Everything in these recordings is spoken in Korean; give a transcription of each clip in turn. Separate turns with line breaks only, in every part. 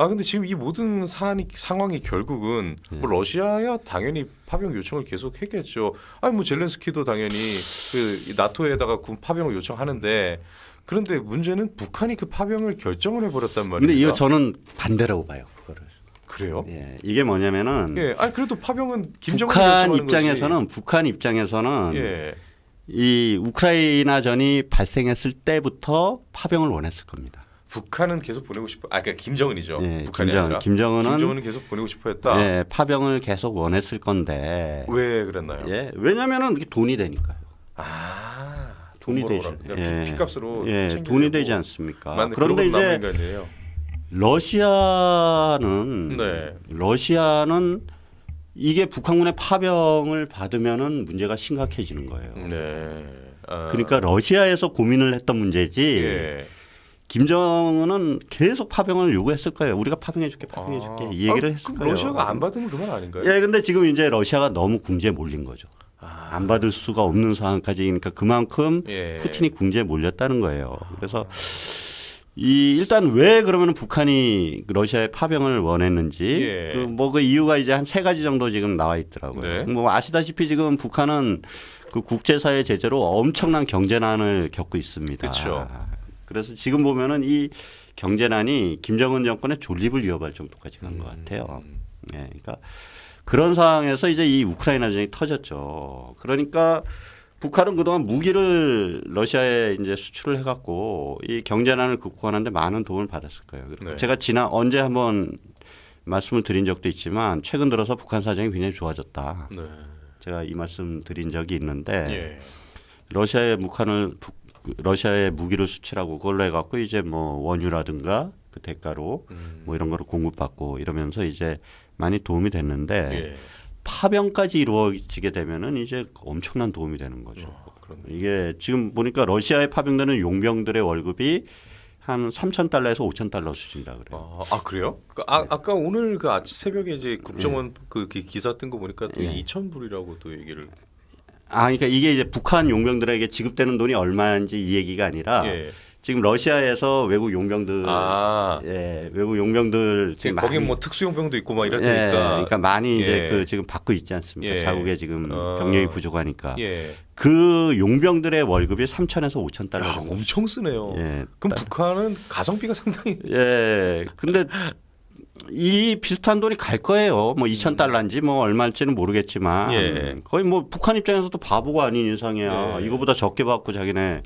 아 근데 지금 이 모든 사안이, 상황이 결국은 뭐 예. 러시아야 당연히 파병 요청을 계속 했겠죠. 아니 뭐 젤렌스키도 당연히 그 나토에다가 군 파병을 요청하는데 그런데 문제는 북한이 그 파병을 결정을 해버렸단 말이에요. 근데 이거 저는
반대라고 봐요
그거를. 그래요? 예, 이게
뭐냐면은
예, 아니 그래도 파병은 김정은 북한 입장에서는
거지. 북한 입장에서는 예. 이 우크라이나 전이 발생했을 때부터 파병을 원했을 겁니다.
북한은 계속 보내고 싶어. 아, 그러니까 김정은이죠. 예, 북한이 김정은, 아니라 김정은은 김정은은 계속 보내고 싶어했다.
예, 파병을 계속 원했을 건데 왜 그랬나요? 예, 왜냐면은 이게 돈이 되니까요.
아, 돈이 되죠. 예, 핏값으로 예, 돈이 되지
않습니까? 그런데 이제 인간이에요. 러시아는 네. 러시아는 이게 북한군의 파병을 받으면은 문제가 심각해지는 거예요. 네. 아. 그러니까 러시아에서 고민을 했던 문제지. 예. 김정은은 계속 파병을 요구했을 거예요. 우리가 파병해줄게, 파병해줄게 아, 이 얘기를 아, 했을 거예요. 러시아가 안 아.
받으면 그만 아닌가요?
예, 근데 지금 이제 러시아가 너무 궁지에 몰린 거죠. 아. 안 받을 수가 없는 상황까지 그니까 그만큼 예. 푸틴이 궁지에 몰렸다는 거예요. 그래서 아. 이 일단 왜 그러면 북한이 러시아에 파병을 원했는지 예. 그뭐그 뭐 그 이유가 이제 한 세 가지 정도 지금 나와 있더라고요. 네. 뭐 아시다시피 지금 북한은 그 국제사회 제재로 엄청난 경제난을 겪고 있습니다. 그렇죠. 그래서 지금 보면은 이 경제난이 김정은 정권의 존립을 위협할 정도까지 간것 음. 같아요. 예, 그러니까 그런 상황에서 이제 이 우크라이나 전이 터졌죠. 그러니까 북한은 그동안 무기를 러시아에 이제 수출을 해갖고 이 경제난을 극복하는데 많은 도움을 받았을 거예요. 네. 제가 지난 언제 한번 말씀을 드린 적도 있지만 최근 들어서 북한 사정이 굉장히 좋아졌다. 네. 제가 이 말씀 드린 적이 있는데 예. 러시아의 북한을 북, 그 러시아의 무기를 수출하고 그걸로 해갖고 이제 뭐 원유라든가 그 대가로 음. 뭐 이런 거를 공급받고 이러면서 이제 많이 도움이 됐는데 예. 파병까지 이루어지게 되면은 이제 엄청난 도움이 되는 거죠. 어, 이게 지금 보니까 러시아에 파병되는 용병들의 월급이 한 3천 달러에서 5천 달러 수준이다 그래요. 아, 아 그래요?
그 아, 네. 아까 오늘 그 아침 새벽에 이제 국정원 네. 그 기사 뜬 거 보니까 또 네. 2천 불이라고 또 얘기를
아, 그러니까 이게 이제 북한 용병들에게 지급되는 돈이 얼마인지 이 얘기가 아니라 예. 지금 러시아에서 외국 용병들, 아. 예, 외국 용병들 예, 지금 거기 뭐
특수 용병도 있고 막 이럴 니까 예, 그러니까 많이 이제 예. 그 지금
받고 있지 않습니까? 예. 자국에 지금 어. 병력이 부족하니까 예. 그 용병들의 월급이 3천에서 5천 달러. 야, 엄청 쓰네요. 예, 그럼 북한은 가성비가 상당히. 예, 근데 이 비슷한 돈이 갈 거예요. 뭐 2천 음. 달러인지 뭐 얼마일지는 모르겠지만 예. 거의 뭐 북한 입장에서도 바보가 아닌 인상이야 예. 이거보다 적게 받고 자기네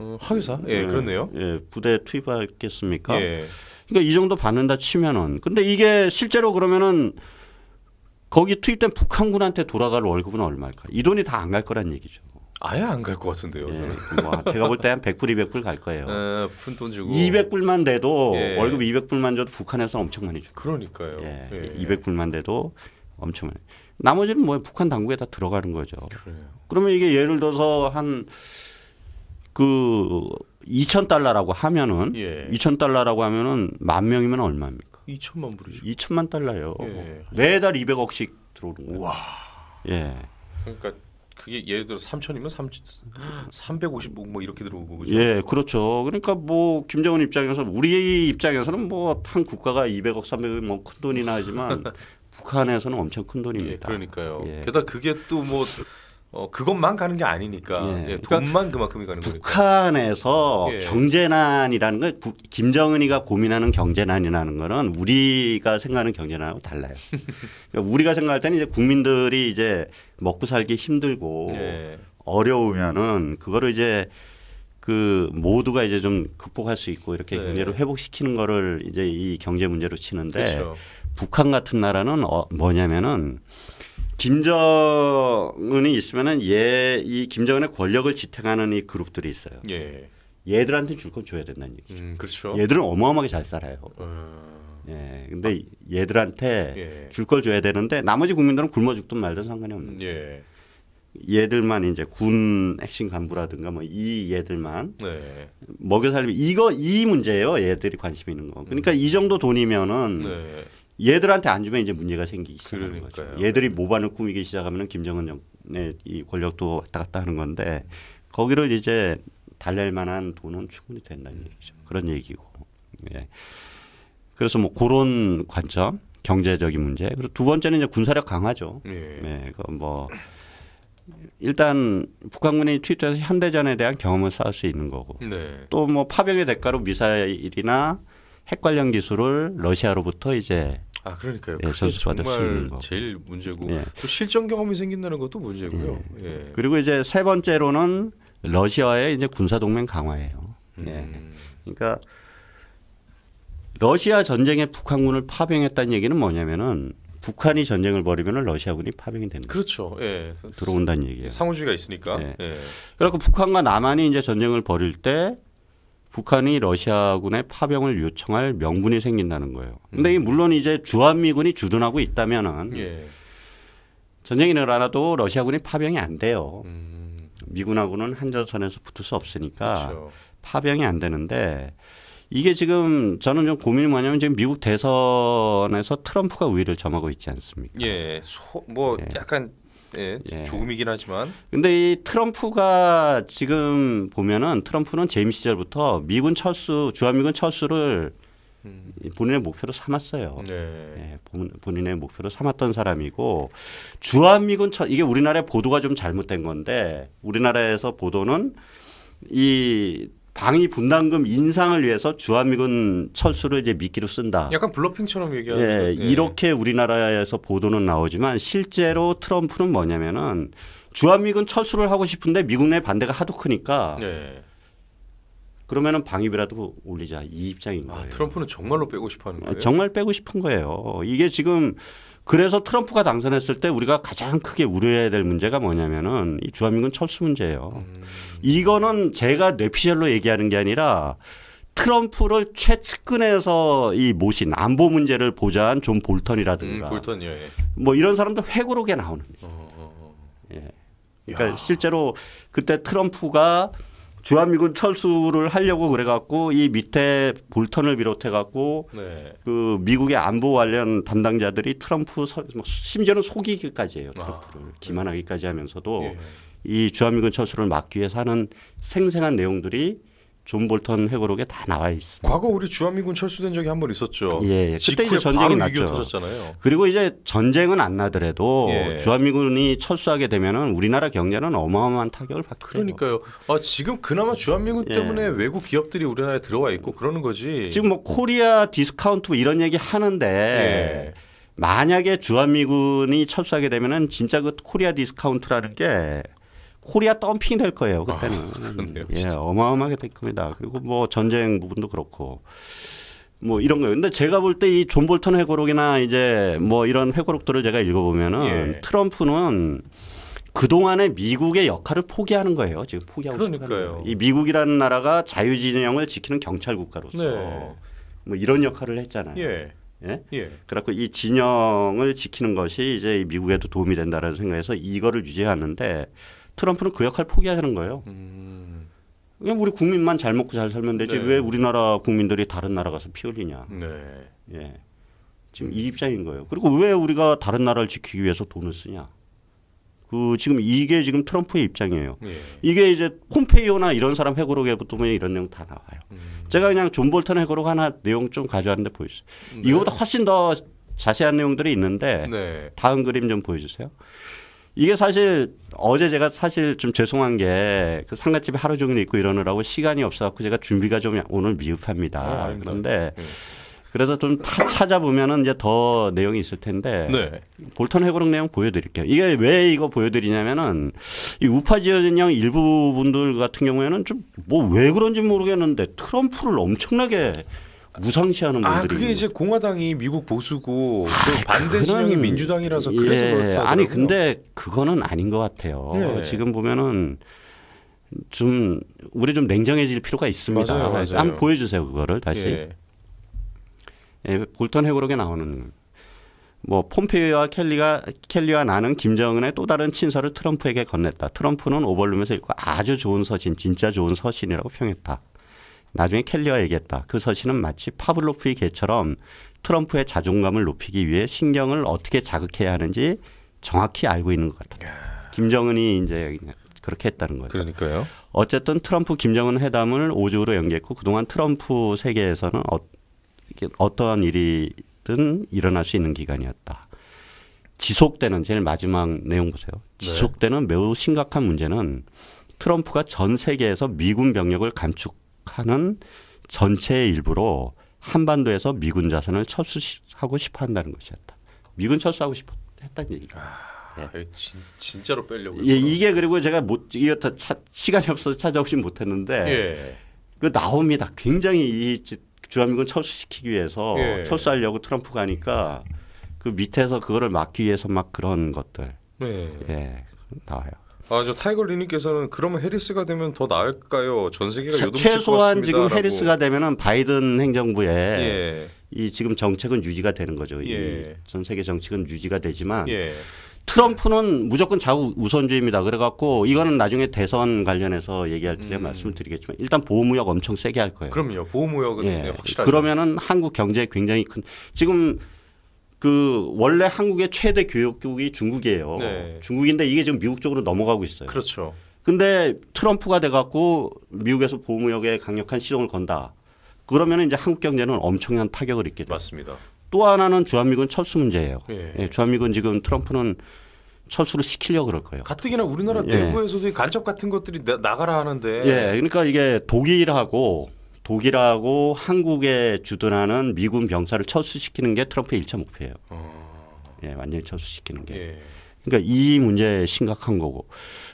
음, 하기사 예, 예 그렇네요.
예 부대 에 투입하겠습니까? 예. 그러니까 이 정도 받는다 치면은 근데 이게 실제로 그러면은 거기 투입된 북한군한테 돌아갈 월급은 얼마일까? 이 돈이 다 안 갈 거란 얘기죠. 아예 안 갈 것 같은데요. 예, 뭐 제가 볼 때 한 100불, 200불 갈 거예요.
예, 푼돈 주고
200불만 돼도 예. 월급 200불만 줘도 북한에서 엄청 많이 줘.
그러니까요. 예, 예.
200불만 돼도 엄청 많이. 나머지는 뭐 북한 당국에 다 들어가는 거죠. 그래요. 그러면 이게 예를 들어서 한그 2천 달러라고 하면은 예. 2천 달러라고 하면은 만 명이면 얼마입니까?
2천만 불이죠. 2천만 달러요. 예.
매달 200억씩 들어오는 거예요. 와. 예.
그러니까 그게 예를 들어 3천이면 3 350뭐 이렇게 들어오고 그죠?
예, 그렇죠. 그러니까 뭐 김정은 입장에서 우리 입장에서는 뭐 한 국가가 200억 300억 뭐 큰 돈이나 하지만 북한에서는 엄청 큰 돈입니다. 예, 그러니까요. 예.
게다가 그게 또뭐 어, 그것만 가는 게 아니니까 예. 예, 그러니까 돈만 그러니까 그만큼이 가는 거예요.
북한에서 예. 경제난이라는 건 김정은이가 고민하는 경제난이라는 거는 우리가 생각하는 경제난하고 달라요. 그러니까 우리가 생각할 때는 이제 국민들이 이제 먹고 살기 힘들고 예. 어려우면은 그거를 이제 그 모두가 이제 좀 극복할 수 있고 이렇게 네. 경제를 회복시키는 거를 이제 이 경제 문제로 치는데 그렇죠. 북한 같은 나라는 어, 뭐냐면은 김정은이 있으면은 얘 이 김정은의 권력을 지탱하는 이 그룹들이 있어요. 예. 얘들한테 줄건 줘야 된다는 얘기죠. 음, 그렇죠. 얘들은 어마어마하게 잘 살아요.
어...
예. 근데 아. 얘들한테 예. 줄걸 줘야 되는데 나머지 국민들은 굶어 죽든 말든 상관이 없는 예. 얘들만 이제 군 핵심 간부라든가 뭐 이 얘들만 네. 먹여 살림 이거 이 문제예요. 얘들이 관심 있는 거. 그러니까 음. 이 정도 돈이면은 네. 얘들한테 안 주면 이제 문제가 생기기 시작하는 그러니까요. 거죠. 얘들이 모반을 꾸미기 시작하면 김정은 정의 이 권력도 왔다 갔다 하는 건데 거기를 이제 달랠 만한 돈은 충분히 된다는 음. 얘기죠. 그런 얘기고. 예. 그래서 뭐 그런 관점, 경제적인 문제. 그리고 두 번째는 이제 군사력 강화죠. 예. 예. 그뭐 일단 북한군이 트위터에서 현대전에 대한 경험을 쌓을 수 있는 거고 네. 또 뭐 파병의 대가로 미사일이나 핵 관련 기술을 러시아로부터 이제
아 그러니까요. 예, 전수받을 수 제일 문제고 예. 또 실전 경험이 생긴다는 것도 문제고요. 예. 예.
그리고 이제 세 번째로는 러시아의 이제 군사 동맹 강화예요. 예. 음. 예. 그러니까 러시아 전쟁에 북한군을 파병했다는 얘기는 뭐냐면은 북한이 전쟁을 벌이면 러시아군이 파병이 되는 그렇죠.
예. 들어온다는 얘기예요. 상호주의가 있으니까. 예. 예.
그래서 북한과 남한이 이제 전쟁을 벌일 때 북한이 러시아군의 파병을 요청할 명분이 생긴다는 거예요. 근데 음. 물론 이제 주한미군이 주둔하고 있다면은 예. 전쟁이 일어나도 러시아군이 파병이 안 돼요. 음. 미군하고는 한전선에서 붙을 수 없으니까 그렇죠. 파병이 안 되는데 이게 지금 저는 좀 고민이 뭐냐면 지금 미국 대선에서 트럼프가 우위를 점하고 있지 않습니까?
예, 소, 뭐 예. 약간 예, 조금이긴 예. 하지만.
근데 이 트럼프가 지금 보면은 트럼프는 재임 시절부터 미군 철수, 주한미군 철수를 음. 본인의 목표로 삼았어요. 네. 예, 본인의 목표로 삼았던 사람이고 주한미군 철 이게 우리나라의 보도가 좀 잘못된 건데 우리나라에서 보도는 이 방위 분담금 인상을 위해서 주한미군 철수를 이제 미끼로 쓴다.
약간 블러핑처럼 얘기하는. 예,
네. 이렇게 우리나라에서 보도는 나오지만 실제로 트럼프는 뭐냐면은 주한미군 철수를 하고 싶은데 미국 내 반대가 하도 크니까. 네. 그러면은 방위비라도 올리자 이 입장인
아, 거예요. 아, 트럼프는 정말로 빼고 싶어하는 아, 거예요. 정말
빼고 싶은 거예요. 이게 지금 그래서 트럼프가 당선했을 때 우리가 가장 크게 우려해야 될 문제가 뭐냐면은 이주한민군 철수 문제예요. 음. 이거는 제가 뇌피셜로 얘기하는 게 아니라 트럼프를 최측근에서 이 모신 안보 문제를 보좌한 존 볼턴이라든가 음, 볼턴이요, 예, 예. 뭐 이런 사람도 회고록에 나오는. 어, 어, 어. 예. 그러니까 야. 실제로 그때 트럼프가 주한미군 철수를 하려고 그래갖고 이 밑에 볼턴을 비롯해갖고 네. 그 미국의 안보 관련 담당자들이 트럼프 서, 뭐 심지어는 속이기까지 해요. 트럼프를 아, 네. 기만하기까지 하면서도 예. 이 주한미군 철수를 막기 위해서 하는 생생한 내용들이 존 볼턴 회고록에 다 나와 있습니다. 과거 우리 주한미군 철수된 적이 한 번 있었죠. 예, 예, 그때 이제 전쟁이 났죠. 터졌잖아요. 그리고 이제 전쟁은 안 나더라도 예. 주한미군이 철수하게 되면은 우리나라 경제는 어마어마한 타격을 받게
그러니까요. 아, 지금 그나마 주한미군 예. 때문에 외국 기업들이 우리나라에 들어와 있고 그러는 거지. 지금 뭐
코리아 디스카운트 뭐 이런 얘기 하는데 예. 만약에 주한미군이 철수하게 되면은 진짜 그 코리아 디스카운트라는 게 코리아 덤핑 될 거예요 그때는 아, 그렇네요, 예 어마어마하게 될 겁니다 그리고 뭐 전쟁 부분도 그렇고 뭐 이런 거예요 근데 제가 볼 때 이 존 볼턴 회고록이나 이제 뭐 이런 회고록들을 제가 읽어보면은 예. 트럼프는 그동안에 미국의 역할을 포기하는 거예요. 지금
포기하고 그러니까요.
이 미국이라는 나라가 자유진영을 지키는 경찰 국가로서 네. 뭐 이런 역할을 했잖아요. 예. 예? 예. 그래갖고 이 진영을 지키는 것이 이제 미국에도 도움이 된다라는 생각에서 이거를 유지하는데 트럼프는 그 역할 포기하는 거예요. 음. 그냥 우리 국민만 잘 먹고 잘 살면 되지 네. 왜 우리나라 국민들이 다른 나라 가서 피 흘리냐. 네. 예. 지금 이 입장인 거예요. 그리고 왜 우리가 다른 나라를 지키기 위해서 돈을 쓰냐. 그 지금 이게 지금 트럼프의 입장이에요. 예. 이게 이제 폼페이오나 이런 사람 회고록에 보면 이런 내용 다 나와요. 음. 제가 그냥 존 볼턴 회고록 하나 내용 좀 가져왔는데 보여주세요. 네. 이거보다 훨씬 더 자세한 내용들이 있는데 네. 다음 그림 좀 보여주세요. 이게 사실 어제 제가 사실 좀 죄송한 게 그 상가집에 하루 종일 있고 이러느라고 시간이 없어갖고 제가 준비가 좀 오늘 미흡합니다. 아, 그런데 예. 그래서 좀 찾아보면은 이제 더 내용이 있을 텐데 네. 볼턴 해고록 내용 보여드릴게요. 이게 왜 이거 보여드리냐면은 이 우파 지연형 일부 분들 같은 경우에는 좀 뭐 왜 그런지 모르겠는데 트럼프를 엄청나게 무상시하는 아, 분들이. 아 그게 이제 공화당이 미국 보수고 아, 반대 진영이
민주당이라서 예, 그래서 그렇다. 요 아니 근데
그거는 아닌 것 같아요. 예. 지금 보면은 좀 우리 좀 냉정해질 필요가 있습니다. 맞아요, 맞아요. 한번 보여주세요 그거를 다시. 예. 예, 볼턴 해고록에 나오는 뭐 폼페이와 켈리가 켈리와 나는 김정은의 또 다른 친서를 트럼프에게 건넸다. 트럼프는 오벌룸에서 읽고 아주 좋은 서신, 진짜 좋은 서신이라고 평했다. 나중에 켈리가 얘기했다. 그 서신은 마치 파블로프의 개처럼 트럼프의 자존감을 높이기 위해 신경을 어떻게 자극해야 하는지 정확히 알고 있는 것 같아요. 김정은이 이제 그렇게 했다는 거죠 그러니까요. 어쨌든 트럼프 김정은 회담을 5주로 연기했고 그동안 트럼프 세계에서는 어, 어떠 일이든 일어날 수 있는 기간이었다. 지속되는 제일 마지막 내용 보세요. 네. 지속되는 매우 심각한 문제는 트럼프가 전 세계에서 미군 병력을 감축 하는 전체의 일부로 한반도에서 미군 자산을 철수하고 싶어 한다는 것이었다. 미군 철수하고 싶어 했다는 얘기죠. 아, 예. 진,
진짜로 빼려고. 예,
이게 그리고 제가 못 이거 다 차, 시간이 없어서 찾아오진 못했는데 예. 그 나옵니다. 굉장히 이 주한미군 철수시키기 위해서 예. 철수하려고 트럼프가 하니까 그 밑에서 그거를 막기 위해서 막 그런 것들 예, 예 나와요.
아저 타이거 리님께서는 그러면 해리스가 되면 더 나을까요? 전 세계가 요동칠 최소한 것 지금 해리스가
되면은 바이든 행정부에 예. 이 지금 정책은 유지가 되는 거죠. 예. 이전 세계 정책은 유지가 되지만 예. 트럼프는 무조건 자국 우선주의입니다. 그래갖고 이거는 나중에 대선 관련해서 얘기할 때 음. 말씀을 드리겠지만 일단 보호무역 엄청 세게 할 거예요. 그럼요.
보호무역은 예. 확실하죠.
그러면은 한국 경제에 굉장히 큰 지금 그 원래 한국의 최대 교육국이 중국이에요. 네. 중국인데 이게 지금 미국 쪽으로 넘어가고 있어요. 그렇죠. 근데 트럼프가 돼갖고 미국에서 보호무역에 강력한 시동을 건다. 그러면 이제 한국 경제는 엄청난 타격을 입게 돼요. 맞습니다. 또 하나는 주한미군 철수 문제예요. 예. 예, 주한미군 지금 트럼프는 철수를 시키려 고 그럴 거예요.
가뜩이나 우리나라 예. 내에서도 간첩 같은 것들이 나, 가라 하는데. 예,
그러니까 이게 독일하고 독일하고 한국에 주둔하는 미군 병사를 처수시키는게 트럼프의 일차 목표예요.
어.
예, 완전히 철수시키는 게. 예. 그러니까 이 문제 심각한 거고.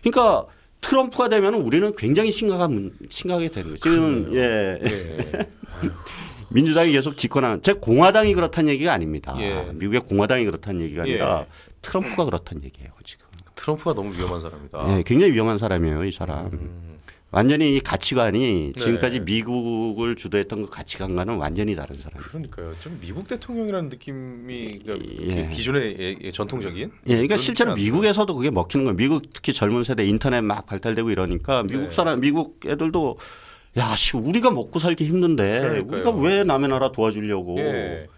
그러니까 트럼프가 되면 우리는 굉장히 심각한 심각하게 되는 거죠. 지금 예. 예. 민주당이 계속 집권하는 제 공화당이 그렇다는 얘기가 아닙니다. 예. 미국의 공화당이 그렇다는 얘기가 예. 아니라 트럼프가 그렇다는 얘기예요
지금. 트럼프가 너무 위험한 사람이다.
네, 굉장히 위험한 사람이에요 이 사람. 음. 완전히 이 가치관이 네. 지금까지 네. 미국을 주도했던 그 가치관과는 완전히 다른 사람.
그러니까요. 좀 미국 대통령이라는 느낌이 그러니까 예. 그 기존의 예, 예, 전통적인. 예, 그러니까 실제로
미국에서도 그게 먹히는 거예요. 미국 특히 젊은 세대 인터넷 막 발달되고 이러니까 미국 네. 사람, 미국 애들도 야, 씨 우리가 먹고 살기 힘든데 그러니까요. 우리가 왜 남의 나라 도와주려고? 예.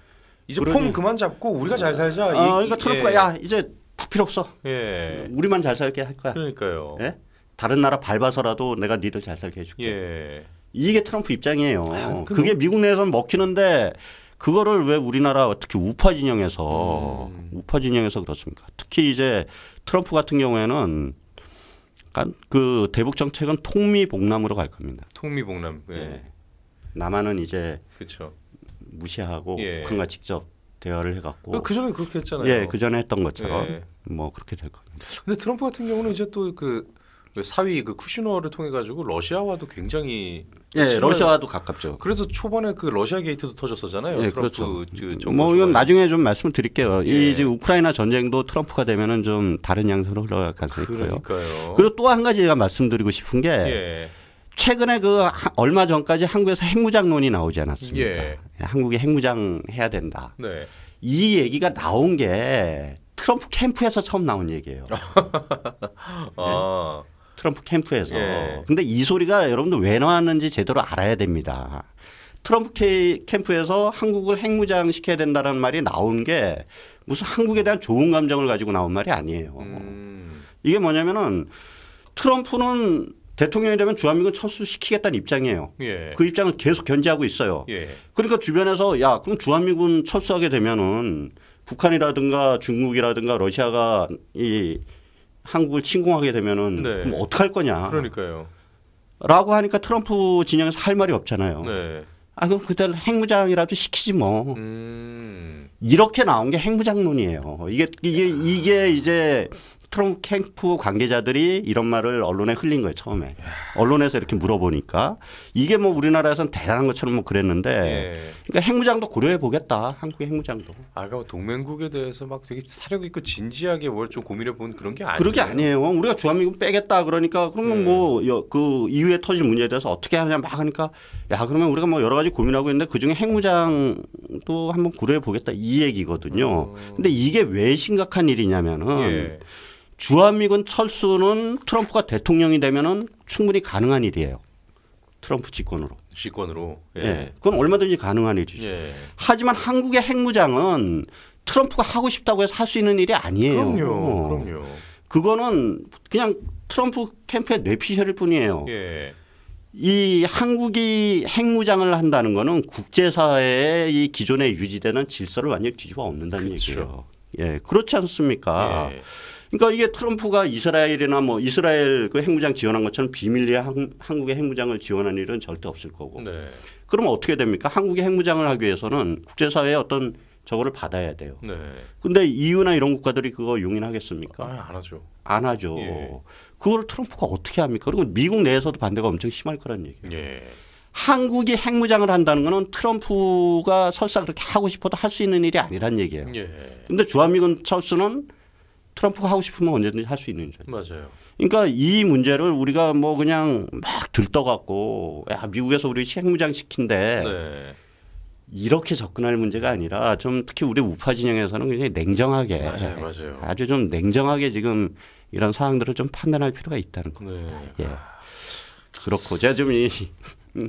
이제 폼 그만 잡고 우리가 잘 살자. 아, 그러니까 트럼프가 예. 야
이제 다 필요 없어. 예. 우리만 잘 살게 할 거야. 그러니까요. 예? 다른 나라 밟아서라도 내가 니들 잘 살게 해줄게.
예.
이게 트럼프 입장이에요. 아, 뭐 그게 미국 내에서는 먹히는데 그거를 왜 우리나라 특히 우파 진영에서 음. 우파 진영에서 그렇습니까? 특히 이제 트럼프 같은 경우에는 그 대북 정책은 통미복남으로 갈 겁니다.
통미복남. 예. 예.
남한은 이제 그쵸. 무시하고 예. 북한과 직접 대화를 해갖고 그 전에 그렇게 했잖아요. 예, 그 전에 했던 것처럼 예. 뭐 그렇게 될 겁니다.
근데 트럼프 같은 경우는 이제 또그 그 사위 그 쿠시너를 통해 가지고 러시아와도 굉장히 예, 친한... 러시아와도 가깝죠. 그래서 초반에 그 러시아 게이트도 터졌었잖아요. 예, 그렇죠. 그뭐 이건
나중에 좀 말씀을 드릴게요. 예. 이 지금 우크라이나 전쟁도 트럼프가 되면은 좀 다른 양상으로 흘러갈 수 있고요. 그러요 그리고 또 한 가지 제가 말씀드리고 싶은 게 예. 최근에 그 얼마 전까지 한국에서 핵무장론이 나오지 않았습니까? 예. 예, 한국이 핵무장 해야 된다. 네. 이 얘기가 나온 게 트럼프 캠프에서 처음 나온 얘기예요. 아. 네? 트럼프 캠프에서. 예. 근데 이 소리가 여러분들 왜 나왔는지 제대로 알아야 됩니다. 트럼프 캠프에서 한국을 핵무장 시켜야 된다는 말이 나온 게 무슨 한국에 대한 좋은 감정을 가지고 나온 말이 아니에요. 음. 이게 뭐냐면은 트럼프는 대통령이 되면 주한미군 철수시키겠다는 입장이에요. 예. 그 입장을 계속 견지하고 있어요. 예. 그러니까 주변에서 야 그럼 주한미군 철수하게 되면은 북한이라든가 중국이라든가 러시아가 이 한국을 침공하게 되면은 네. 그럼 어떡할 거냐. 그러니까요. 라고 하니까 트럼프 진영에서 할 말이 없잖아요. 네. 아 그럼 그때 핵무장이라도 시키지 뭐. 음. 이렇게 나온 게 핵무장론이에요. 이게 이게 이게 이제 스트롱 캠프 관계자들이 이런 말을 언론에 흘린 거예요 처음에 언론에서 이렇게 물어보니까 이게 뭐 우리나라에선 대단한 것처럼 뭐 그랬는데 예. 그러니까 핵무장도 고려해 보겠다 한국의 핵무장도
아까 그러니까 동맹국에 대해서 막 되게 사력 있고 진지하게 뭘 좀 고민해 본 그런 게 아니에요 그게
아니에요 우리가 주한미군 빼겠다 그러니까 그러면 예. 뭐그 이후에 터질 문제에 대해서 어떻게 하느냐 막 하니까 야 그러면 우리가 뭐 여러 가지 고민하고 있는데 그중에 핵무장도 한번 고려해 보겠다 이 얘기거든요 어. 근데 이게 왜 심각한 일이냐면은 예. 주한미군 철수는 트럼프가 대통령이 되면은 충분히 가능한 일이에요. 트럼프 직권으로
집권으로.
예. 예. 그건 얼마든지 가능한 일이죠. 예. 하지만 한국의 핵무장은 트럼프가 하고 싶다고 해서 할 수 있는 일이 아니에요. 그럼요. 그럼요. 그거는 그냥 트럼프 캠프에 뇌피셜일 뿐이에요. 예. 이 한국이 핵무장을 한다는 거는 국제사회의 이 기존에 유지되는 질서를 완전히 뒤집어 엎는다는 그쵸. 얘기예요. 예, 그렇지 않습니까? 예. 그러니까 이게 트럼프가 이스라엘이나 뭐 이스라엘 그 핵무장 지원한 것처럼 비밀리에 한국의 핵무장을 지원한 일은 절대 없을 거고. 네. 그면 어떻게 됩니까? 한국의 핵무장을 하기 위해서는 국제사회의 어떤 저거를 받아야 돼요. 네. 근데 이유나 이런 국가들이 그거 용인하겠습니까?
아, 안 하죠.
안 하죠. 예. 그걸 트럼프가 어떻게 합니까? 그리고 미국 내에서도 반대가 엄청 심할 거란 얘기예요. 예. 한국이 핵무장을 한다는 거는 트럼프가 설사 그렇게 하고 싶어도 할 수 있는 일이 아니란 얘기예요. 예. 근데 주한미군 철수는 트럼프가 하고 싶으면 언제든지 할 수 있는 거죠. 맞아요. 그러니까 이 문제를 우리가 뭐 그냥 막 들떠갖고 야 미국에서 우리 핵무장 시킨데 네. 이렇게 접근할 문제가 아니라 좀 특히 우리 우파 진영에서는 굉장히 냉정하게 맞아요, 맞아요. 아주 좀 냉정하게 지금 이런 사항들을 좀 판단할 필요가 있다는 겁니다. 네. 예. 그렇고 제가 좀이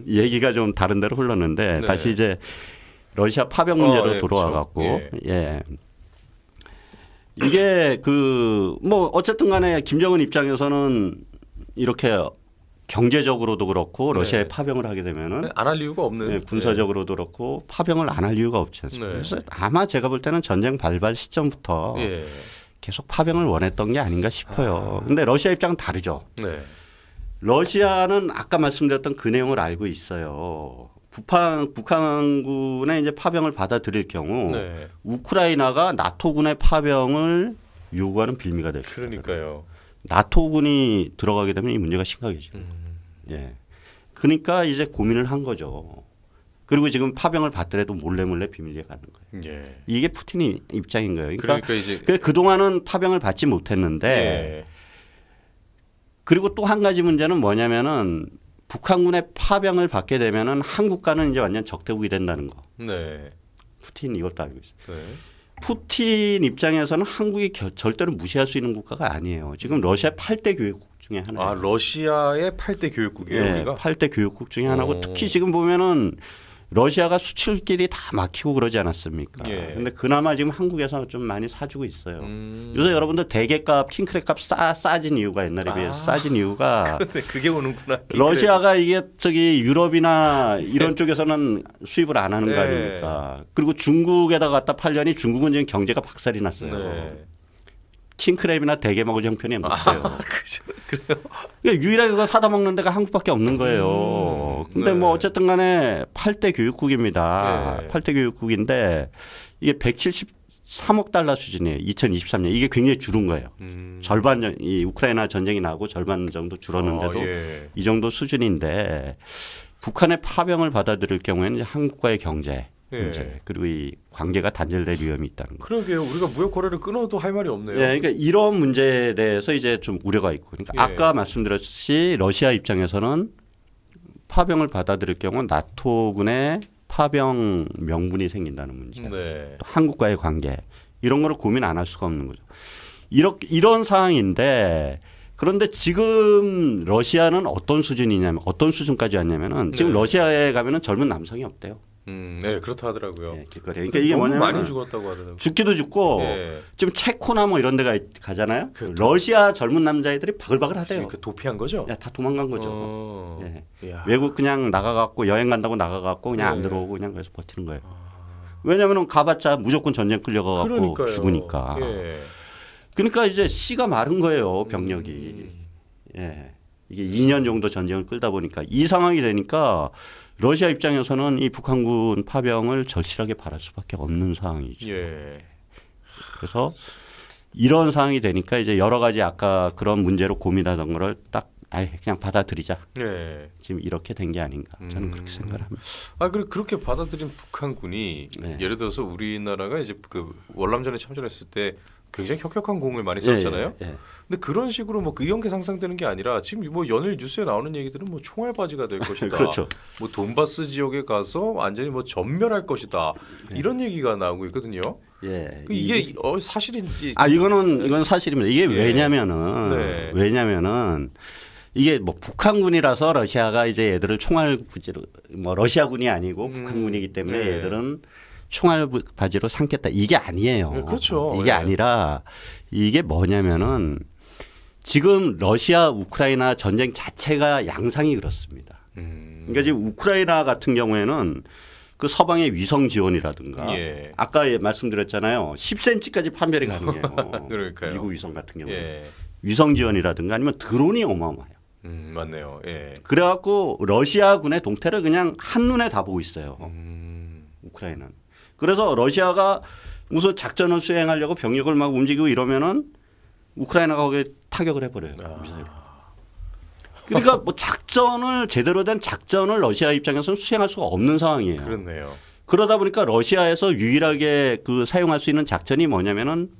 얘기가 좀 다른 데로 흘렀는데 네. 다시 이제 러시아 파병 어, 문제로 어, 네, 돌아와 갖고 그렇죠. 예. 예. 이게 그 뭐 어쨌든 간에 김정은 입장에서는 이렇게 경제적으로도 그렇고 네. 러시아에 네. 파병을 하게 되면은 네,
안할 이유가 없는 네, 군사적으로도
그렇고 파병을 안 할 이유가 없죠. 네. 그래서 아마 제가 볼 때는 전쟁 발발 시점부터 예. 계속 파병을 원했던 게 아닌가 싶어요. 아. 근데 러시아 입장은 다르죠. 네. 러시아는 아까 말씀드렸던 그 내용을 알고 있어요. 북한 북한군의 이제 파병을 받아들일 경우 네. 우크라이나가 나토군의 파병을 요구하는 빌미가 됩니다. 그러니까요. 나토군이 들어가게 되면 이 문제가 심각해지는 음. 예. 요 예. 그러니까 이제 고민을 한 거죠. 그리고 지금 파병을 받더라도 몰래 몰래 비밀리에 가는 거예요. 예. 이게 푸틴의 입장인 거예요. 그러니까, 그러니까 이제 그 동안은 파병을 받지 못했는데 예. 그리고 또 한 가지 문제는 뭐냐면은 북한군의 파병을 받게 되면은 한국과는 이제 완전 적대국이 된다는 거. 네. 푸틴 이것도 알고 있어요. 네. 푸틴 입장에서는 한국이 겨, 절대로 무시할 수 있는 국가가 아니에요. 지금 러시아 8대 교육국 중에 하나예요. 아,
러시아의 8대
교육국이에요, 네, 우리가? 8대 교육국 중에 하나고 오. 어. 특히 지금 보면은 러시아가 수출길이 다 막히고 그러지 않았습니까? 그런데 예. 그나마 지금 한국에서 좀 많이 사주고 있어요. 음. 요새 여러분들 대게값, 킹크랩값 싸진 이유가 옛날에 아. 비해서 싸진 이유가
그런데 그게 오는구나. 러시아가
이게 저기 유럽이나 이런 네. 쪽에서는 수입을 안 하는 네. 거 아닙니까? 그리고 중국에다 가 갖다 팔려니 중국은 지금 경제가 박살이 났어요. 네. 킹크랩이나 대게 먹을 형편이 아, 없어요. 아, 그죠. 그래요. 그러니까 유일하게 그거 사다 먹는 데가 한국밖에 없는 거예요. 음, 근데 뭐 네. 뭐 어쨌든 간에 8대 교육국입니다. 네. 예. 8대 교육국인데 이게 173억 달러 수준이에요. 2023년. 이게 굉장히 줄은 거예요. 음. 절반 이 우크라이나 전쟁이 나고 절반 정도 줄었는데도 아, 예. 이 정도 수준인데 북한의 파병을 받아들일 경우에는 한국과의 경제 예. 그리고 이 관계가 단절될 위험이 있다는
거. 그러게요. 우리가 무역 거래를 끊어도 할 말이 없네요. 예, 그러니까
이런 문제에 대해서 이제 좀 우려가 있고. 그러니까 예. 아까 말씀드렸듯이 러시아 입장에서는 파병을 받아들일 경우 나토군의 파병 명분이 생긴다는 문제. 네. 또 한국과의 관계 이런 거를 고민 안 할 수가 없는 거죠. 이렇 이런 상황인데 그런데 지금 러시아는 어떤 수준이냐면 어떤 수준까지 왔냐면은 지금 네. 러시아에 가면은 젊은 남성이
없대요. 음, 네 그렇다 하더라고요. 네, 길거리. 그러니까 이게 뭐냐면 많이 죽었다고 하더라고요.
죽기도 죽고 네. 예. 지금 체코나 뭐 이런 데가 가잖아요. 그 러시아 젊은 남자애들이 바글바글 하대요. 그 도피한 거죠? 야, 다 도망간 거죠. 어. 네. 외국 그냥 나가갖고 여행 간다고 나가갖고 그냥 안 네. 들어오고 그냥 그래서 버티는 거예요. 아. 왜냐하면 가봤자 무조건 전쟁 끌려가갖고 그러니까요. 죽으니까. 예. 그러니까 이제 씨가 마른 거예요 병력이. 음. 예. 이게 2년 정도 전쟁을 끌다 보니까 이 상황이 되니까 러시아 입장에서는 이 북한군 파병을 절실하게 바랄 수밖에 없는 상황이죠. 예. 그래서 이런 상황이 되니까 이제 여러 가지 아까 그런 문제로 고민하던 거를 딱 아예 그냥 받아들이자. 네. 지금 이렇게 된 게 아닌가 저는 음. 그렇게 생각합니다.
을아그리 그렇게 받아들인 북한군이 네. 예를 들어서 우리나라가 이제 그 월남전에 참전했을 때 굉장히 혁혁한 공을 많이 썼잖아요. 예, 예, 예. 근데 그런 식으로 뭐 이런 게 상상되는 게 아니라 지금 뭐 연일 뉴스에 나오는 얘기들은 뭐 총알 바지가 될 것이다. 그렇죠. 뭐 돈바스 지역에 가서 완전히 뭐 전멸할 것이다. 예. 이런 얘기가 나오고 있거든요. 예. 그 이게, 이 어, 사실인지 아 이거는
이건 사실입니다. 이게 예. 왜냐면은 네. 왜냐면은 이게 뭐 북한군이라서 러시아가 이제 얘들을 총알 구제로 뭐 러시아군이 아니고 음, 북한군이기 때문에 음, 얘들은 총알 바지로 삼겠다 이게 아니에요. 네, 그렇죠. 이게 네. 아니라 이게 뭐냐면은 지금 러시아 우크라이나 전쟁 자체가 양상이 그렇습니다. 음. 그러니까 지금 우크라이나 같은 경우에는 그 서방의 위성 지원이라든가 예. 아까 예, 말씀드렸잖아요. 10cm까지 판별이 가능해요.
그러니까요. 미국 위성 같은 경우에 예.
위성 지원이라든가 아니면 드론이 어마어마해요.
음, 맞네요. 예.
그래갖고 러시아군의 동태를 그냥 한 눈에 다 보고 있어요. 음. 우크라이나는. 그래서 러시아가 무슨 작전을 수행하려고 병력을 막 움직이고 이러면은 우크라이나가 거기에 타격을 해버려요. 아. 미 그러니까 뭐 작전을 제대로 된 작전을 러시아 입장에서는 수행할 수가 없는 상황이에요. 그렇네요. 그러다 보니까 러시아에서 유일하게 그 사용할 수 있는 작전이 뭐냐면은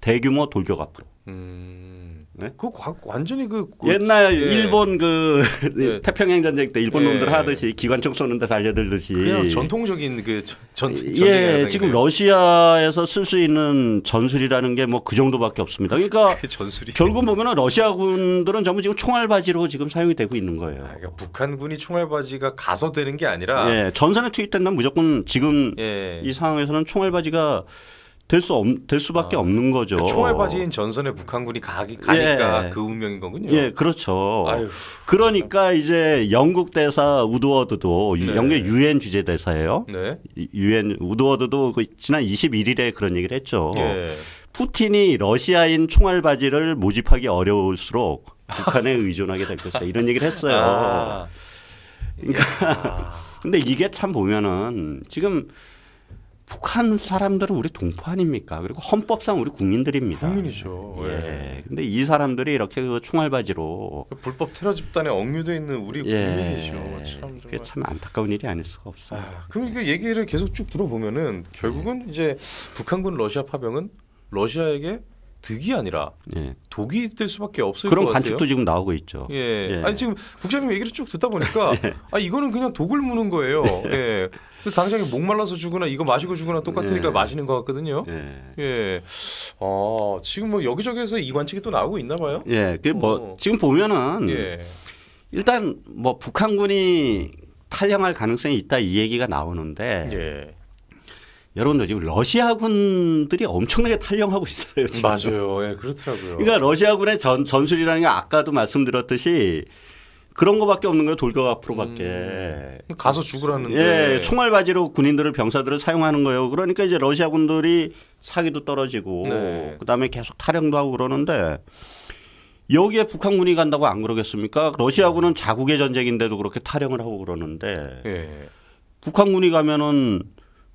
대규모 돌격 앞으로.
음. 네? 그 완전히 그,
그 옛날 예. 일본 그 예. 태평양 전쟁 때 일본 놈들 예. 하듯이 기관총 쏘는 데 달려들듯이 그냥
전통적인 그 전, 전 예, 지금
러시아에서 쓸 수 있는 전술이라는 게 뭐 그 정도밖에 없습니다. 그 그러니까 결국 보면은 러시아군들은 전부 지금 총알바지로 지금 사용이 되고 있는 거예요.
아, 그러니까 북한군이 총알바지가 가서 되는 게 아니라
예, 전선에 투입된다면 무조건 지금 예. 이 상황에서는 총알바지가 될수될 수밖에 아, 없는 거죠. 그총알바인
전선에 북한군이 가기 가니까 예. 그 운명인 거군요. 예,
그렇죠. 아유, 그러니까 진 이제 영국 대사 우드워드도 네. 영국 유엔 주재 대사예요. 네. 유엔 우드워드도 그 지난 21일에 그런 얘기를 했죠. 예. 푸틴이 러시아인 총알바지를 모집하기 어려울수록 북한에 의존하게 될 것이다 이런 얘기를 했어요. 아.
그러니까
근데 이게 참 보면은 지금 북한 사람들은 우리 동포 아닙니까? 그리고 헌법상 우리 국민들입니다. 국민이죠. 예. 예. 근데 이 사람들이 이렇게 그 총알바지로 불법 테러 집단에 억류돼 있는
우리 예. 국민이죠. 참 그게 참 안타까운 일이 아닐 수가 없어요. 아, 그럼 이 얘기를 계속 쭉 들어보면은 결국은 예. 이제 북한군 러시아 파병은 러시아에게 득이 아니라 예. 독이 될 수밖에 없을 그런 것 관측도 같아요. 지금
나오고 있죠. 예. 예. 아니
지금 국장님 얘기를 쭉 듣다 보니까 예. 아 이거는 그냥 독을 무는 거예요. 예. 근 당장에 목 말라서 죽거나 이거 마시고 죽거나 똑같으니까 예. 마시는 것 같거든요. 예. 어 아, 지금 뭐 여기저기에서 이 관측이 또 나오고 있나 봐요. 예. 그뭐 어. 지금 보면은 예. 일단
뭐 북한군이 탈영할 가능성이 있다 이 얘기가 나오는데 여러분들 지금 러시아군들이 엄청나게 탈영하고 있어요. 지금. 맞아요.
예, 그렇더라고요. 그러니까
러시아군의 전, 전술이라는 게 아까도 말씀드렸듯이 그런 거밖에 없는 거예요. 돌격 앞으로밖에. 음,
가서 죽으라는 예,
총알 바지로 군인들을 병사들을 사용하는 거예요. 그러니까 이제 러시아군들이 사기도 떨어지고 네. 그다음에 계속 탈영도 하고 그러는데 여기에 북한군이 간다고 안 그러겠습니까? 러시아군은 음. 자국의 전쟁인데도 그렇게 탈영을 하고 그러는데 네. 예. 북한군이 가면은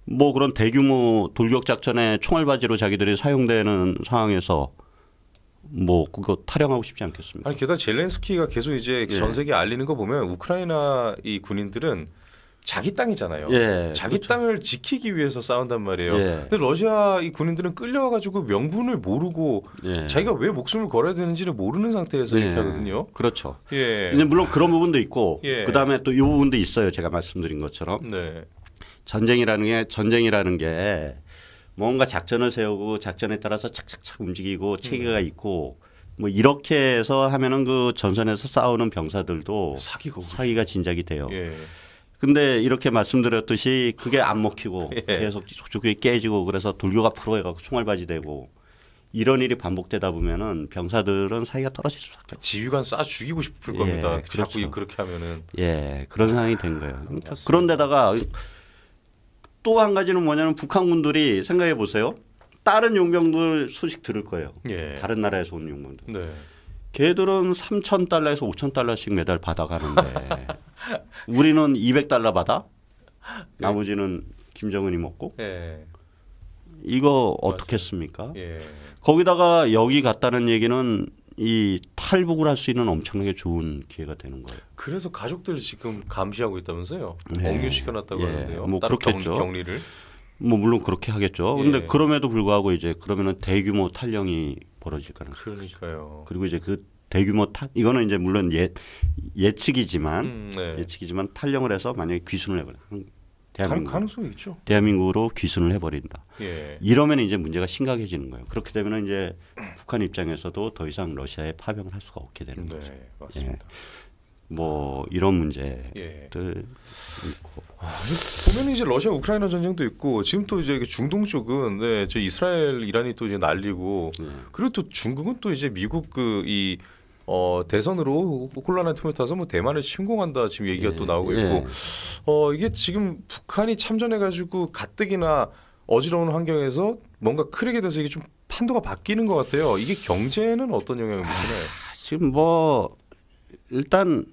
뭐 그런 대규모 돌격 작전에 총알바지로 자기들이 사용되는 상황에서 뭐 그거 타령하고 싶지 않겠습니까?
아니 게다가 젤렌스키가 계속 이제 예. 전 세계에 알리는 거 보면 우크라이나 이 군인들은 자기 땅이잖아요. 예, 자기 그렇죠. 땅을 지키기 위해서 싸운단 말이에요. 예. 근데 러시아 이 군인들은 끌려와가지고 명분을 모르고 예. 자기가 왜 목숨을 걸어야 되는지를 모르는 상태에서 예. 이렇게 하거든요. 그렇죠. 예. 이제 물론 그런 부분도
있고 예. 그 다음에 또 이 부분도 있어요. 제가 말씀드린 것처럼. 네. 전쟁이라는 게 전쟁이라는 게 뭔가 작전을 세우고 작전에 따라서 착착착 움직이고 체계가 음. 있고 뭐 이렇게 해서 하면은 그 전선에서 싸우는 병사들도 사기가, 사기가 진작이 돼요. 예. 근데 이렇게 말씀드렸듯이 그게 안 먹히고 예. 계속 조쪽이 깨지고 그래서 돌교가 풀어해가고 총알받이 되고 이런 일이 반복되다 보면은 병사들은 사이가 떨어질 수 밖에
지휘관 쏴 죽이고 싶을 겁니다. 예, 그렇죠. 자꾸 그렇게 하면은
예 그런 상황이 된 거예요. 그러니까 그런데다가 또한 가지는 뭐냐면 북한군들이 생각해 보세요. 다른 용병들 소식 들을 거예요. 예. 다른 나라에서 온 용병들. 네. 걔들은 3천 달러에서 5천 달러씩 매달 받아가는데 우리는 200달러 받아. 예. 나머지는 김정은이 먹고. 예. 이거 어떻겠습니까 예. 거기다가 여기 갔다는 얘기는 이 탈북을 할 수 있는 엄청나게 좋은 기회가 되는 거예요.
그래서 가족들 지금 감시하고 있다면서요? 억류시켜놨다고 네. 예. 하는데요. 뭐 그렇겠죠. 경, 리를뭐
물론 그렇게 하겠죠. 그런데 예. 그럼에도 불구하고 이제 그러면은 대규모 탈령이 벌어질 가능 그러니까요. 그리고 이제 그 대규모 탈 이거는 이제 물론 예 예측이지만 음, 네. 예측이지만 탈령을 해서 만약에 귀순을 해버려
대한민국 가능성이 있죠.
대한민국으로 귀순을 해버린다. 예. 이러면 이제 문제가 심각해지는 거예요. 그렇게 되면 이제 북한 입장에서도 더 이상 러시아에 파병을 할 수가 없게 되는 네, 거죠. 맞습니다. 예. 뭐
이런 문제들 예. 있고 아, 보면 이제 러시아 우크라이나 전쟁도 있고 지금 또 이제 중동 쪽은 네, 저 이스라엘 이란이 또 이제 날리고 예. 그리고 또 중국은 또 이제 미국 그이 어, 대선으로 혼란한 틈을 타서 뭐 대만을 침공한다 지금 얘기가 예. 또 나오고 예. 있고 어, 이게 지금 북한이 참전해가지고 가뜩이나 어지러운 환경에서 뭔가 크게 돼서 이게 좀 판도가 바뀌는 것 같아요. 이게 경제에는 어떤 영향을 아, 미치나요? 아, 지금 뭐 일단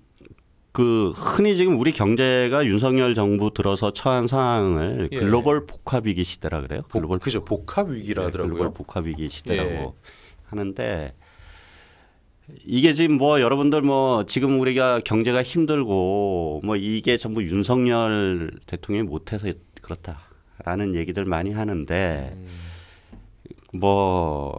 그 흔히 지금 우리 경제가 윤석열 정부 들어서 처한 상황을 예. 글로벌 복합 위기 시대라 그래요. 글로벌 복, 그죠 복합 위기라 예, 하더라고요. 글로벌 복합 위기 시대라고 예. 하는데 이게 지금 뭐 여러분들 뭐 지금 우리가 경제가 힘들고 뭐 이게 전부 윤석열 대통령이 못해서 그렇다라는 얘기들 많이 하는데 음. 뭐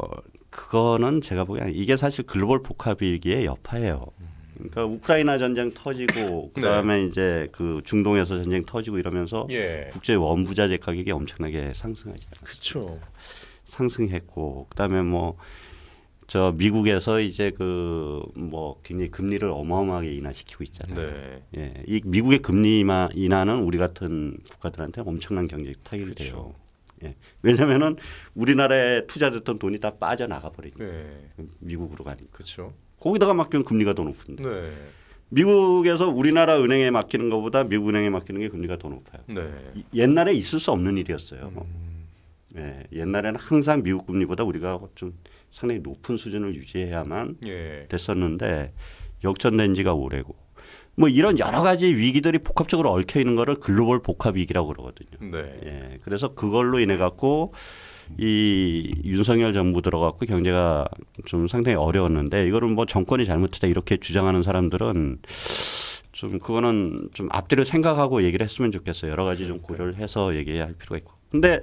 그거는 제가 보기엔 이게 사실 글로벌 복합 위기의 여파예요. 음. 그러니까 우크라이나 전쟁
터지고 그다음에
네. 이제 그 중동에서 전쟁 터지고 이러면서 예. 국제 원부자재 가격이 엄청나게 상승하지
않았어 그렇죠.
상승했고 그다음에 뭐저 미국에서 이제 그 뭐 굉장히 금리를 어마어마하게 인하시키고 있잖아요. 네. 예, 이 미국의 금리 인하는 우리 같은 국가들한테 엄청난 경제적 타격이 그렇죠. 돼요. 예, 왜냐면은 우리나라에 투자됐던 돈이 다 빠져나가 버리니까 네. 미국으로 가니까. 그렇죠. 거기다가 맡기면 금리가 더 높은데. 네. 미국에서 우리나라 은행에 맡기는 것보다 미국 은행에 맡기는 게 금리가 더 높아요. 네. 옛날에 있을 수 없는 일이었어요. 음. 예, 옛날에는 항상 미국 금리보다 우리가 좀 상당히 높은 수준을 유지해야만 예. 됐었는데 역전된 지가 오래고 뭐 이런 여러 가지 위기들이 복합적으로 얽혀 있는 거를 글로벌 복합 위기라고 그러거든요.
네. 예.
그래서 그걸로 인해 갖고 이 윤석열 정부 들어갔고 경제가 좀 상당히 어려웠는데 이거는 뭐 정권이 잘못했다 이렇게 주장하는 사람들은 좀 그거는 좀 앞뒤를 생각하고 얘기를 했으면 좋겠어요. 여러 가지 좀 고려를 해서 얘기해야 할 필요가 있고. 근데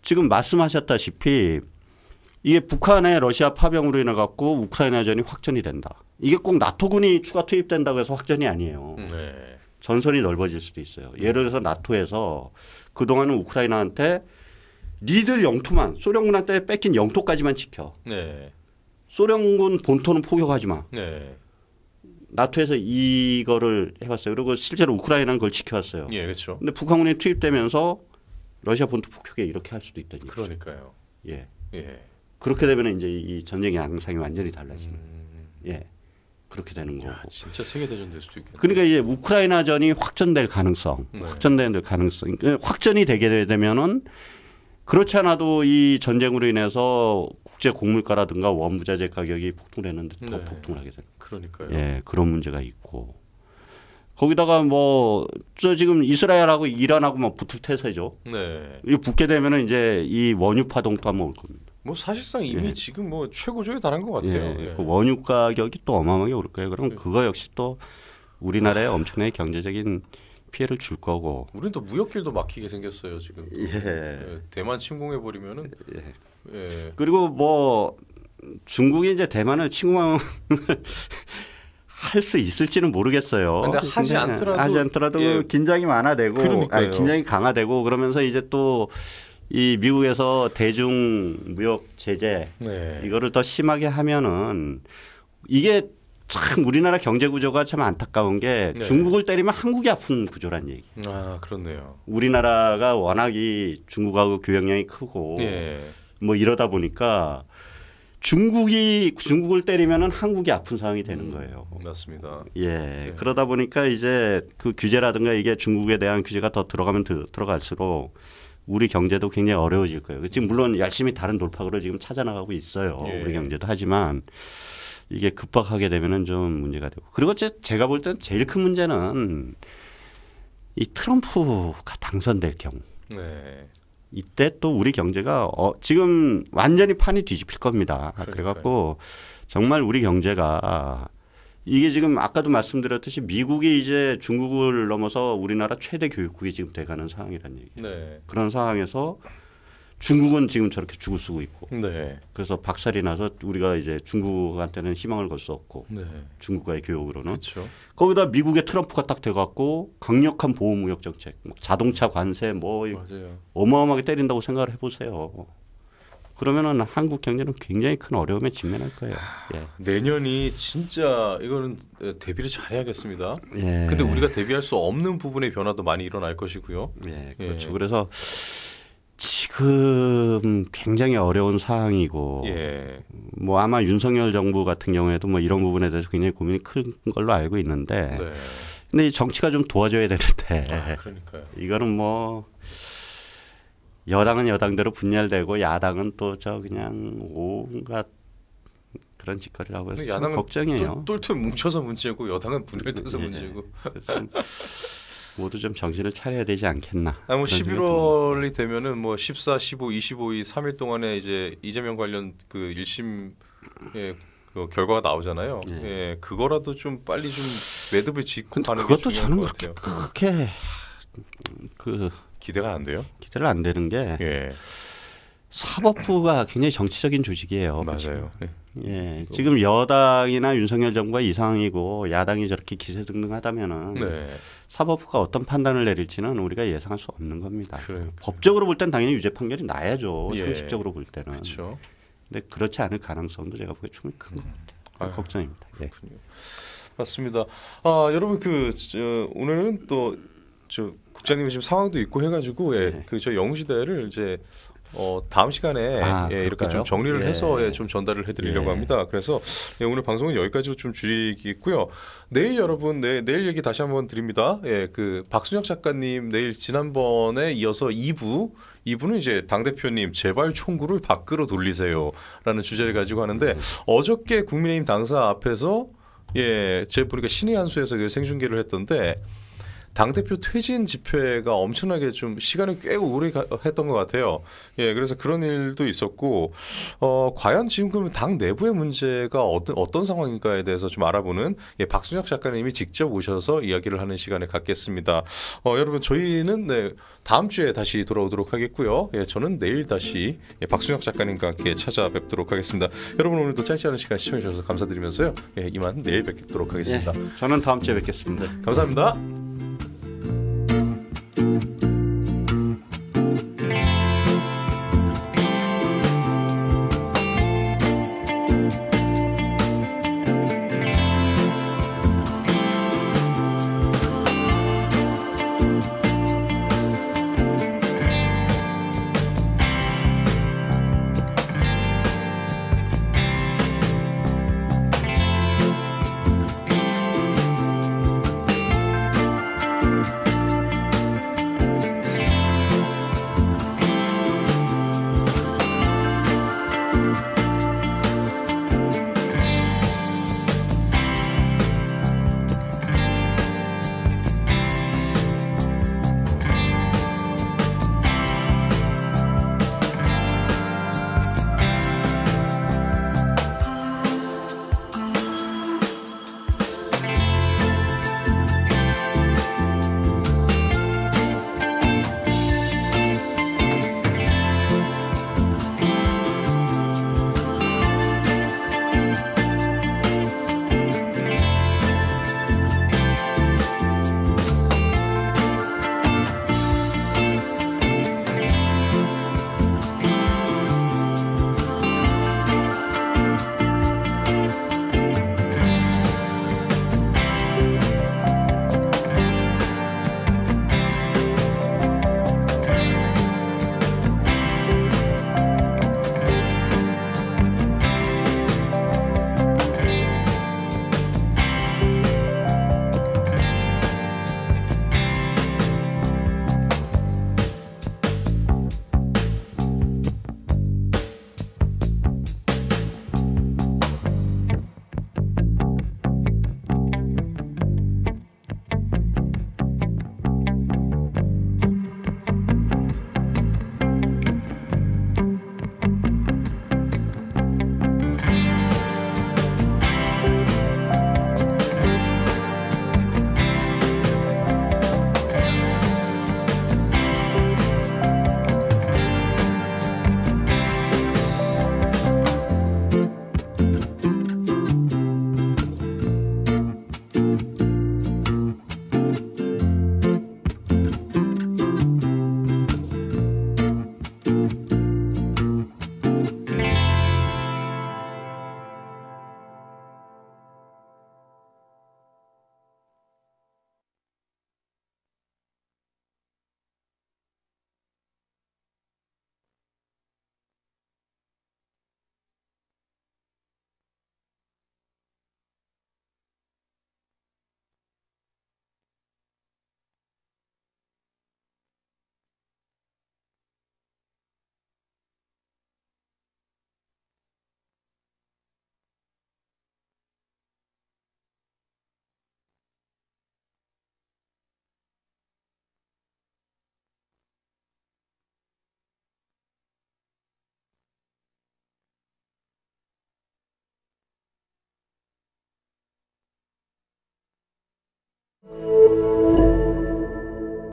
지금 말씀하셨다시피 이게 북한의 러시아 파병으로 인해 갖고 우크라이나전이 확전이 된다. 이게 꼭 나토군이 추가 투입된다고 해서 확전이 아니에요.
음. 네.
전선이 넓어질 수도 있어요. 예를 들어서 나토에서 그동안은 우크라이나한테 니들 영토만 소련군한테 뺏긴 영토까지만 지켜. 네. 소련군 본토는 포격하지 마. 네. 나토에서 이거를 해봤어요. 그리고 실제로 우크라이나는 그걸 지켜왔어요. 예, 그렇죠. 근데 북한군이 투입되면서 러시아 본토 폭격에 이렇게 할 수도 있다니.
그러니까요. 예. 예.
그렇게 되면 이제 이 전쟁의 양상이 완전히 달라지는. 음. 음, 음. 예. 그렇게 되는 거고. 야,
진짜 세계 대전 될 수도 있겠 그러니까
이제 우크라이나전이 확전될 가능성, 네. 확전될 가능성, 그러니까 확전이 되게 되면은 그렇지 않아도 이 전쟁으로 인해서 국제 곡물가라든가 원부자재 가격이 폭등했는데 더 네. 폭등하게 되는. 그러니까요. 예, 그런 문제가 있고 거기다가 뭐 저 지금 이스라엘하고 이란하고 막 뭐 붙을 태세죠. 네. 이 붙게 되면은 이제 이 원유 파동도 한번 올 겁니다.
뭐 사실상 이미 예. 지금 뭐 최고조에 달한 것 같아요. 예. 예. 예. 그
원유 가격이 또 어마어마하게 오를 거예요. 그럼 예. 그거 역시 또 우리나라에 엄청나게 경제적인 피해를 줄 거고.
우리는또 무역길도 막히게 생겼어요 지금. 예. 대만 침공해 버리면은. 예. 예.
그리고 뭐 중국이 이제 대만을 침공할 수 있을지는 모르겠어요. 아, 근데 그 하지 않더라도 하지 않더라도 예. 긴장이 많아되고 아니, 긴장이 강화되고 그러면서 이제 또이 미국에서 대중 무역 제재 네. 이거를 더 심하게 하면은 이게 참 우리나라 경제 구조가 참 안타까운 게 네. 중국을 때리면 한국이 아픈 구조란 얘기.
아 그렇네요.
우리나라가 워낙 이 중국하고 교역량이 크고 네. 뭐 이러다 보니까 중국이 중국을 때리면은 한국이 아픈 상황이 되는 음, 거예요.
맞습니다.
예. 네. 그러다 보니까 이제 그 규제라든가 이게 중국에 대한 규제가 더 들어가면 더, 들어갈수록 우리 경제도 굉장히 어려워질 거예요. 지금 물론 열심히 다른 돌파구로 지금 찾아나가고 있어요. 예. 우리 경제도 하지만 이게 급박하게 되면은 좀 문제가 되고 그리고 제가 볼 때는 제일 큰 문제는 이 트럼프가 당선될 경우 네. 이때 또 우리 경제가 어, 지금 완전히 판이 뒤집힐 겁니다. 그래갖고 정말 우리 경제가 이게 지금 아까도 말씀드렸듯이 미국이 이제 중국을 넘어서 우리나라 최대 교육국이 지금 돼가는 상황이라는
얘기예요. 네.
그런 상황에서 중국은 지금 저렇게 죽을 쓰고 있고 네. 그래서 박살이 나서 우리가 이제 중국한테는 희망을 걸 수 없고 네. 중국과의 교역으로는 그쵸. 거기다 미국의 트럼프가 딱 돼갖고 강력한 보호무역 정책 뭐 자동차 관세 뭐 맞아요. 어마어마하게
때린다고 생각을 해보세요
그러면은 한국 경제는 굉장히 큰 어려움에 직면할 거예요. 예.
내년이 진짜 이거는 예, 대비를 잘해야겠습니다. 예. 근데 우리가 대비할 수 없는 부분의 변화도 많이 일어날 것이고요. 예, 예. 그렇죠. 예. 그래서
지금 굉장히 어려운 상황이고 예. 뭐 아마 윤석열 정부 같은 경우에도 뭐 이런 부분에 대해서 굉장히 고민이 큰 걸로 알고 있는데 네. 근데 정치가 좀 도와줘야 되는데 아, 이거는 뭐 여당은 여당대로 분열되고 야당은 또 저 그냥 온갖 그런 짓거리라고 해서 야당은 걱정이에요.
똘, 똘 뭉쳐서 문제고 여당은 분열돼서 예, 문제고. 예.
모두 좀 정신을 차려야 되지 않겠나. 아뭐
11월이 되면은 뭐 14, 15, 25, 이 3일 동안에 이제 이재명 관련 그 일심의 예, 그 결과가 나오잖아요. 예. 예. 그거라도 좀 빨리 좀 매듭을 짓고 가는 게중요것 같아요. 그것도 저는 그렇게 크그 기대가 안 돼요?
기대를 안 되는 게 예. 사법부가 굉장히 정치적인 조직이에요. 맞아요. 그렇죠? 네. 예, 지금 여당이나 윤석열 정부가 이상이고 야당이 저렇게 기세등등하다면은 네. 사법부가 어떤 판단을 내릴지는 우리가 예상할 수 없는 겁니다. 그래요. 그렇죠. 법적으로 볼 땐 당연히 유죄 판결이 나야죠. 예. 상식적으로 볼 때는. 그렇죠. 근데 그렇지 않을 가능성도 제가 보기에 충분히 큰 것 같아요. 음. 걱정입니다. 예. 그렇군요. 예.
맞습니다. 아 여러분 그 저, 오늘은 또저 국장님이 지금 상황도 있고 해가지고 예, 네. 그저 영웅시대를 이제 어, 다음 시간에 아, 예, 이렇게 좀 정리를 예. 해서 예, 좀 전달을 해드리려고 예. 합니다. 그래서 예, 오늘 방송은 여기까지로 좀 줄이겠고요. 내일 여러분 네, 내일 얘기 다시 한번 드립니다. 예, 그 박순혁 작가님 내일 지난번에 이어서 2부 2부는 이제 당 대표님 제발 총구를 밖으로 돌리세요라는 주제를 가지고 하는데 음. 어저께 국민의힘 당사 앞에서 예, 제 보니까 신의 한 수에서 그 생중계를 했던데. 당 대표 퇴진 집회가 엄청나게 좀 시간을 꽤 오래 가, 했던 것 같아요. 예, 그래서 그런 일도 있었고 어 과연 지금 그럼 당 내부의 문제가 어떤 어떤 상황인가에 대해서 좀 알아보는 예, 박순혁 작가님이 직접 오셔서 이야기를 하는 시간을 갖겠습니다. 어 여러분 저희는 네, 다음 주에 다시 돌아오도록 하겠고요. 예, 저는 내일 다시 예, 박순혁 작가님과 함께 찾아뵙도록 하겠습니다. 여러분 오늘도 짧지 않은 시간 시청해 주셔서 감사드리면서요. 예, 이만 내일 뵙도록 하겠습니다. 예, 저는 다음 주에 뵙겠습니다. 감사합니다. Thank you.